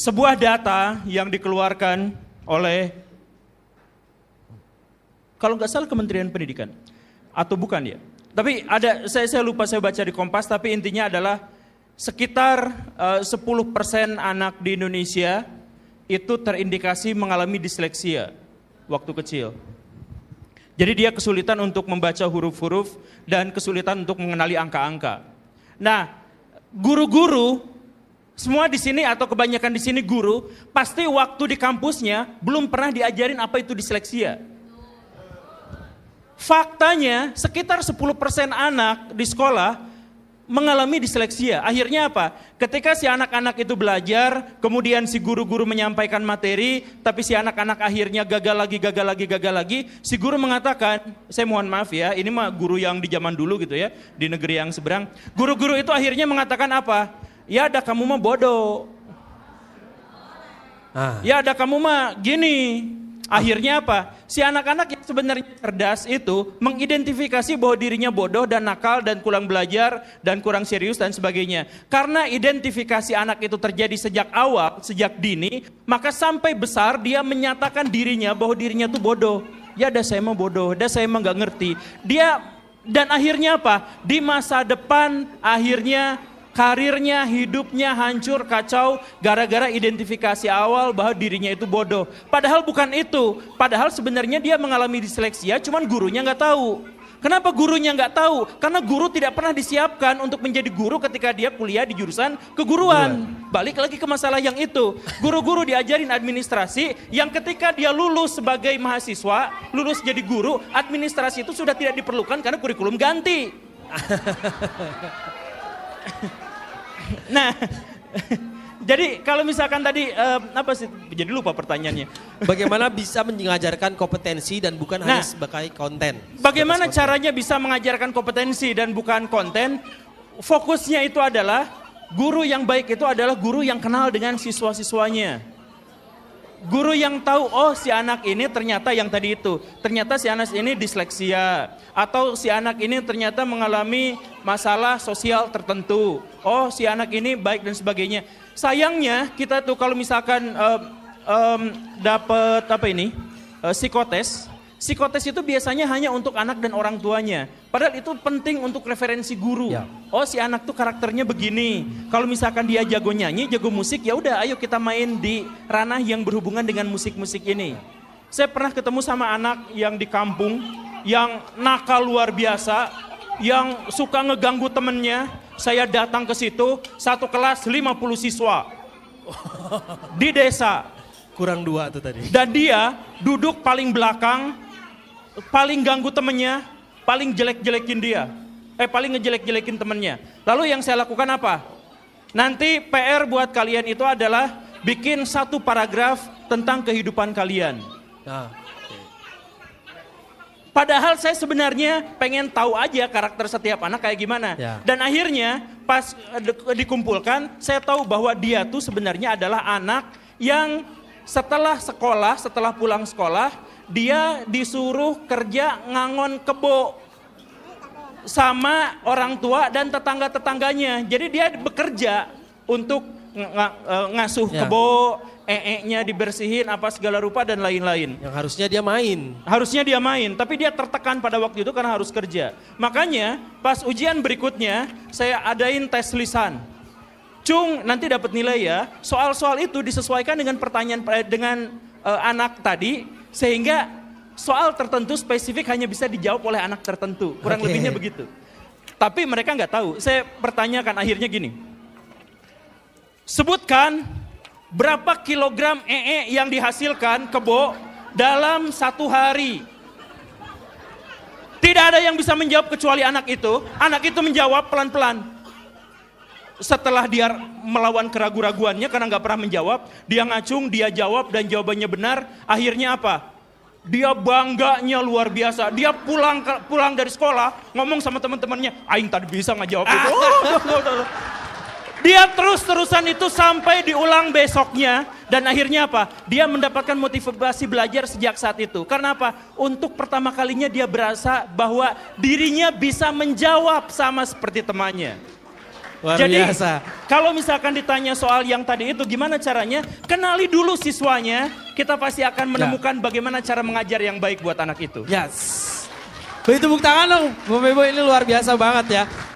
sebuah data yang dikeluarkan oleh kalau nggak salah Kementerian Pendidikan atau bukan ya. Tapi ada saya saya lupa saya baca di Kompas tapi intinya adalah sekitar eh, uh, 10% anak di Indonesia itu terindikasi mengalami disleksia waktu kecil. Jadi dia kesulitan untuk membaca huruf-huruf dan kesulitan untuk mengenali angka-angka. Nah, guru-guru semua di sini atau kebanyakan di sini guru pasti waktu di kampusnya belum pernah diajarin apa itu disleksia. Faktanya sekitar 10% anak di sekolah mengalami disleksia. Akhirnya apa? Ketika si anak-anak itu belajar, kemudian si guru-guru menyampaikan materi, tapi si anak-anak akhirnya gagal lagi, gagal lagi, gagal lagi. Si guru mengatakan, saya mohon maaf ya, ini mah guru yang di zaman dulu gitu ya, di negeri yang seberang. Guru-guru itu akhirnya mengatakan apa? ya ada kamu mah bodoh. Ah. Ya ada kamu mah gini. Akhirnya apa? Si anak-anak yang sebenarnya cerdas itu mengidentifikasi bahwa dirinya bodoh dan nakal dan kurang belajar dan kurang serius dan sebagainya. Karena identifikasi anak itu terjadi sejak awal, sejak dini, maka sampai besar dia menyatakan dirinya bahwa dirinya itu bodoh. Ya ada saya mah bodoh, ada saya emang gak ngerti. Dia dan akhirnya apa? Di masa depan akhirnya karirnya, hidupnya hancur, kacau gara-gara identifikasi awal bahwa dirinya itu bodoh. Padahal bukan itu. Padahal sebenarnya dia mengalami disleksia, cuman gurunya nggak tahu. Kenapa gurunya nggak tahu? Karena guru tidak pernah disiapkan untuk menjadi guru ketika dia kuliah di jurusan keguruan. Iya. Balik lagi ke masalah yang itu. Guru-guru diajarin administrasi yang ketika dia lulus sebagai mahasiswa, lulus jadi guru, administrasi itu sudah tidak diperlukan karena kurikulum ganti. Nah, jadi kalau misalkan tadi uh, apa sih? Jadi lupa pertanyaannya. Bagaimana bisa mengajarkan kompetensi dan bukan nah, hanya sebagai konten? Bagaimana caranya bisa mengajarkan kompetensi dan bukan konten? Fokusnya itu adalah guru yang baik itu adalah guru yang kenal dengan siswa-siswanya. Guru yang tahu, oh si anak ini ternyata yang tadi itu, ternyata si anak ini disleksia, atau si anak ini ternyata mengalami masalah sosial tertentu, oh si anak ini baik dan sebagainya. Sayangnya kita tuh kalau misalkan um, um, dapat apa ini, uh, psikotes, psikotes itu biasanya hanya untuk anak dan orang tuanya. Padahal itu penting untuk referensi guru. Ya. Oh, si anak tuh karakternya begini. Kalau misalkan dia jago nyanyi, jago musik, ya udah ayo kita main di ranah yang berhubungan dengan musik-musik ini. Saya pernah ketemu sama anak yang di kampung yang nakal luar biasa, yang suka ngeganggu temennya. Saya datang ke situ, satu kelas 50 siswa. Di desa, kurang dua tuh tadi. Dan dia duduk paling belakang paling ganggu temennya, paling jelek-jelekin dia. Eh paling ngejelek-jelekin temennya. Lalu yang saya lakukan apa? Nanti PR buat kalian itu adalah bikin satu paragraf tentang kehidupan kalian. Ah. Padahal saya sebenarnya pengen tahu aja karakter setiap anak kayak gimana. Ya. Dan akhirnya pas eh, dikumpulkan, saya tahu bahwa dia tuh sebenarnya adalah anak yang setelah sekolah, setelah pulang sekolah, dia disuruh kerja ngangon kebo sama orang tua dan tetangga-tetangganya. Jadi dia bekerja untuk ng e, ngasuh ya. kebo, ee-nya dibersihin apa segala rupa dan lain-lain. Yang harusnya dia main. Harusnya dia main, tapi dia tertekan pada waktu itu karena harus kerja. Makanya pas ujian berikutnya saya adain tes lisan. Cung nanti dapat nilai ya. Soal-soal itu disesuaikan dengan pertanyaan eh, dengan uh, anak tadi sehingga soal tertentu spesifik hanya bisa dijawab oleh anak tertentu. Kurang okay. lebihnya begitu. Tapi mereka nggak tahu. Saya pertanyakan akhirnya gini. Sebutkan berapa kilogram ee yang dihasilkan kebo dalam satu hari. Tidak ada yang bisa menjawab kecuali anak itu. Anak itu menjawab pelan-pelan setelah dia melawan keraguan-raguannya karena nggak pernah menjawab, dia ngacung, dia jawab dan jawabannya benar, akhirnya apa? Dia bangganya luar biasa. Dia pulang pulang dari sekolah ngomong sama teman-temannya, "Aing tadi bisa nggak jawab itu." Dia terus-terusan itu sampai diulang besoknya dan akhirnya apa? Dia mendapatkan motivasi belajar sejak saat itu. Karena apa? Untuk pertama kalinya dia berasa bahwa dirinya bisa menjawab sama seperti temannya. Luar Jadi biasa. kalau misalkan ditanya soal yang tadi itu gimana caranya, kenali dulu siswanya, kita pasti akan ya. menemukan ya. bagaimana cara mengajar yang baik buat anak itu. Yes. Begitu buk tangan dong, Bapak Ibu ini luar biasa banget ya.